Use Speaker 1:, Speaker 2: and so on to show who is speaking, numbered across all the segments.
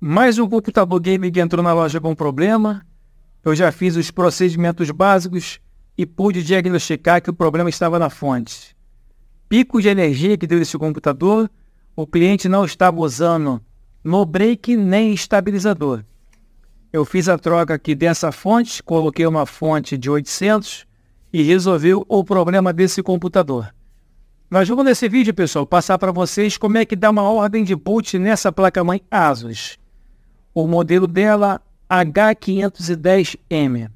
Speaker 1: Mais um computador game que entrou na loja com problema. Eu já fiz os procedimentos básicos e pude diagnosticar que o problema estava na fonte. Pico de energia que deu esse computador, o cliente não estava usando no break nem estabilizador. Eu fiz a troca aqui dessa fonte, coloquei uma fonte de 800 e resolveu o problema desse computador. Nós vamos nesse vídeo, pessoal, passar para vocês como é que dá uma ordem de boot nessa placa-mãe ASUS. O modelo dela H510M.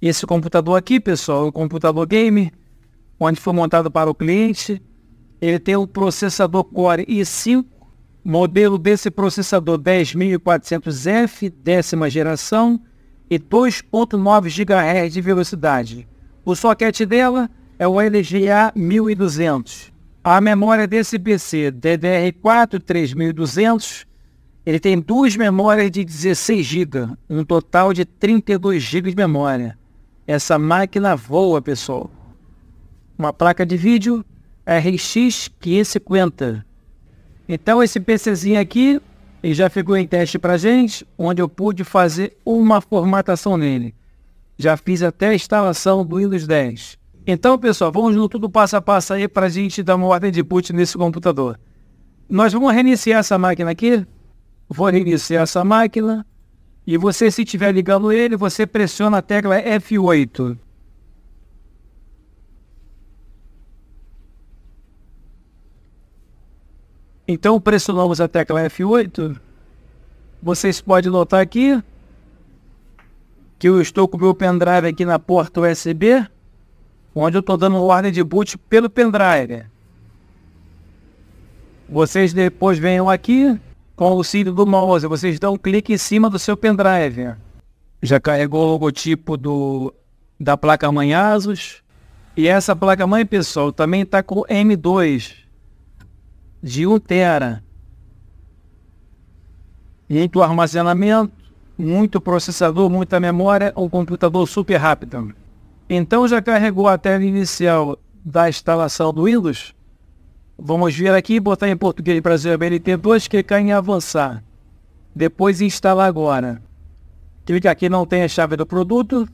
Speaker 1: Esse computador aqui, pessoal, é o computador game, onde foi montado para o cliente. Ele tem o um processador Core i5, modelo desse processador 10400F, décima geração, e 2.9 GHz de velocidade. O socket dela é o LGA 1200. A memória desse PC DDR4 3200 ele tem duas memórias de 16 GB, um total de 32 GB de memória. Essa máquina voa, pessoal. Uma placa de vídeo RX 550. Então esse PCzinho aqui ele já ficou em teste para gente, onde eu pude fazer uma formatação nele. Já fiz até a instalação do Windows 10. Então, pessoal, vamos no tudo passo a passo aí para a gente dar uma ordem de boot nesse computador. Nós vamos reiniciar essa máquina aqui vou reiniciar essa máquina. E você, se estiver ligando ele, você pressiona a tecla F8. Então pressionamos a tecla F8. Vocês podem notar aqui que eu estou com o meu pendrive aqui na porta USB, onde eu estou dando ordem de boot pelo pendrive. Vocês depois venham aqui com o auxílio do mouse. Vocês dão um clique em cima do seu pendrive. Já carregou o logotipo do, da placa mãe ASUS. E essa placa mãe, pessoal, também está com M2 de 1 tera. Muito armazenamento, muito processador, muita memória, um computador super rápido. Então já carregou a tela inicial da instalação do Windows? Vamos vir aqui botar em português brasileiro BNT2, clicar em avançar. Depois instalar agora. Clica aqui, não tem a chave do produto.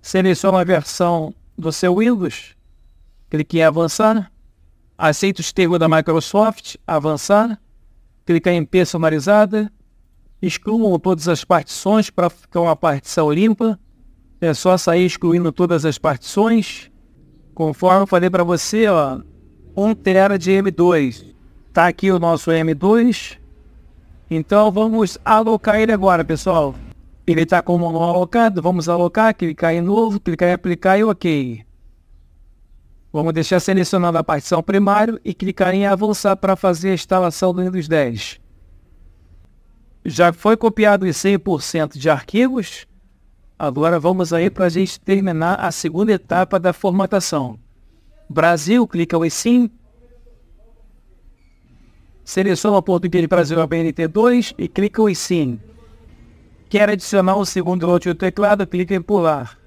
Speaker 1: Seleciona a versão do seu Windows. Clique em avançar. Aceita os termos da Microsoft, avançar. Clica em personalizada. Excluam todas as partições para ficar uma partição limpa. É só sair excluindo todas as partições. Conforme eu falei para você, ó, 1 tera de M2. Tá aqui o nosso M2. Então vamos alocar ele agora, pessoal. Ele está como não alocado, vamos alocar, clicar em novo, clicar em aplicar e ok. Vamos deixar selecionada a partição primário e clicar em avançar para fazer a instalação do Windows 10. Já foi copiado os 100% de arquivos. Agora vamos aí para a gente terminar a segunda etapa da formatação. Brasil, clica o Sim. Seleciona o português Brasil ABNT 2 e clica o Sim. Quer adicionar um segundo lote do teclado? Clica em Pular.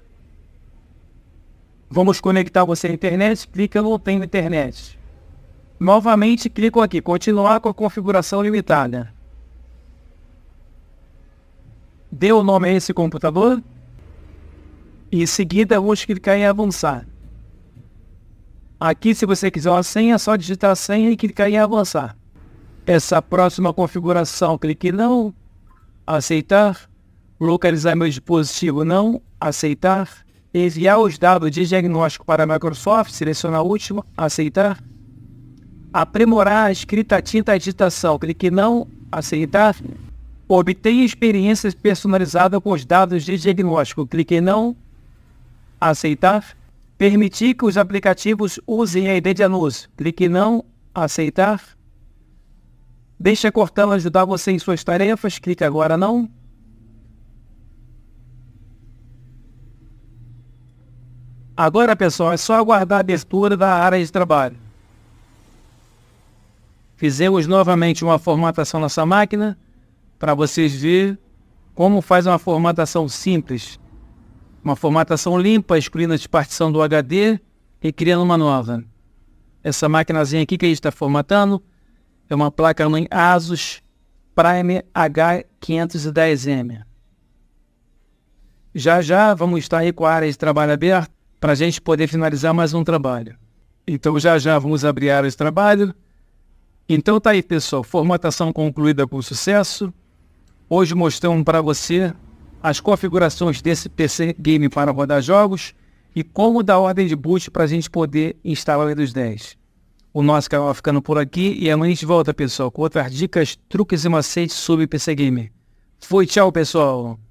Speaker 1: Vamos conectar você à internet? Clica no tem Internet. Novamente, clico aqui Continuar com a configuração limitada. Dê o nome a esse computador. E em seguida, vamos clicar em Avançar. Aqui, se você quiser uma senha, é só digitar a senha e clicar em avançar. Essa próxima configuração, clique não, aceitar, localizar meu dispositivo não, aceitar, enviar os dados de diagnóstico para a Microsoft, selecionar a última, aceitar, aprimorar a escrita tinta a digitação, clique não, aceitar, obter experiências personalizadas com os dados de diagnóstico, clique não, aceitar, Permitir que os aplicativos usem a ID de anúncio. Clique não, aceitar. Deixa Cortana ajudar você em suas tarefas. Clique agora não. Agora, pessoal, é só aguardar a abertura da área de trabalho. Fizemos novamente uma formatação nessa máquina para vocês verem como faz uma formatação simples uma formatação limpa, excluindo a partição do HD e criando uma nova. Essa maquinazinha aqui que a gente está formatando é uma placa mãe ASUS Prime H510M. Já já vamos estar aí com a área de trabalho aberta para a gente poder finalizar mais um trabalho. Então já já vamos abrir a área de trabalho. Então tá aí pessoal, formatação concluída com sucesso. Hoje mostramos para você as configurações desse PC Game para rodar jogos e como dar ordem de boot para a gente poder instalar o Windows 10. O nosso canal vai ficando por aqui e amanhã a gente volta, pessoal, com outras dicas, truques e macetes sobre PC Game. Foi, tchau, pessoal!